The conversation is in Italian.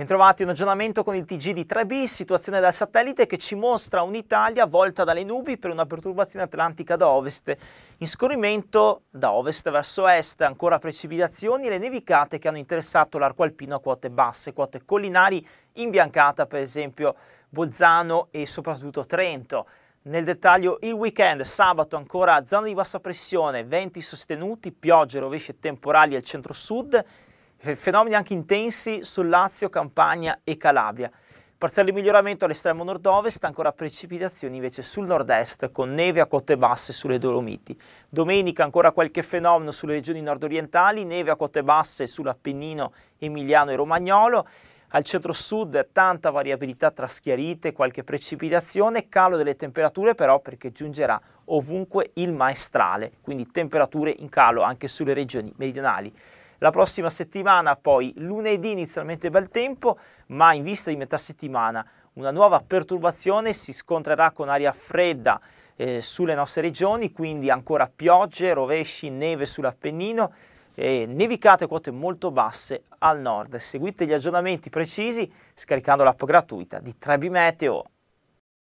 Bentrovati in aggiornamento con il TG di 3B, situazione dal satellite che ci mostra un'Italia volta dalle nubi per una perturbazione atlantica da ovest, in scorrimento da ovest verso est, ancora precipitazioni e le nevicate che hanno interessato l'arco alpino a quote basse, quote collinari imbiancata per esempio Bolzano e soprattutto Trento. Nel dettaglio il weekend, sabato ancora zona di bassa pressione, venti sostenuti, piogge, rovesce temporali al centro-sud, eh, fenomeni anche intensi sul Lazio, Campania e Calabria. Parziale miglioramento all'estremo nord-ovest, ancora precipitazioni invece sul nord-est con neve a cotte basse sulle Dolomiti. Domenica ancora qualche fenomeno sulle regioni nord-orientali, neve a cotte basse sull'Appennino emiliano e romagnolo. Al centro-sud tanta variabilità tra schiarite, qualche precipitazione, calo delle temperature però perché giungerà ovunque il maestrale, quindi temperature in calo anche sulle regioni meridionali. La prossima settimana poi lunedì inizialmente bel tempo, ma in vista di metà settimana una nuova perturbazione si scontrerà con aria fredda eh, sulle nostre regioni, quindi ancora piogge, rovesci, neve sull'Appennino e nevicate quote molto basse al nord. Seguite gli aggiornamenti precisi scaricando l'app gratuita di Trebi Meteo.